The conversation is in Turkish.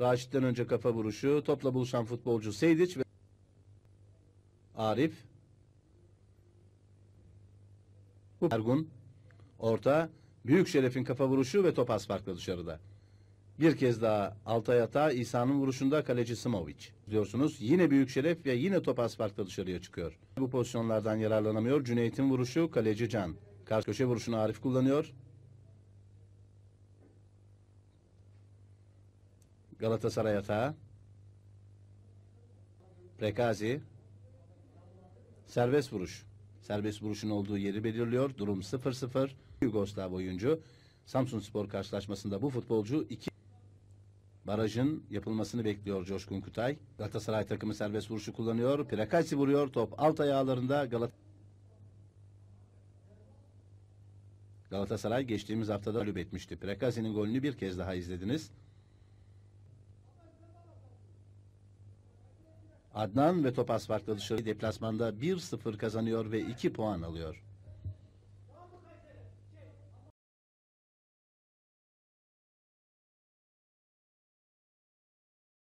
Raşit'ten önce kafa vuruşu. Topla buluşan futbolcu Seydiç ve Arif. Ergun. Orta. Büyük Şeref'in kafa vuruşu ve top az dışarıda. Bir kez daha alta yatağa İsa'nın vuruşunda kaleci Simovic. Diyorsunuz yine büyük şeref ve yine top asfaltta dışarıya çıkıyor. Bu pozisyonlardan yararlanamıyor. Cüneyt'in vuruşu kaleci Can. Karşı köşe vuruşunu Arif kullanıyor. Galatasaray atağı. Prekazi. Serbest vuruş. Serbest vuruşun olduğu yeri belirliyor. Durum 0-0. Yugoslav oyuncu. Samsun Spor karşılaşmasında bu futbolcu iki barajın yapılmasını bekliyor Coşkun Kutay. Galatasaray takımı serbest vuruşu kullanıyor. Prekazi vuruyor. Top alt ayağlarında Galatasaray. Galatasaray geçtiğimiz haftada lüb etmişti. Prekazi'nin golünü bir kez daha izlediniz. Adnan ve Topas farklı dışarı deplasmanda 1-0 kazanıyor ve 2 puan alıyor.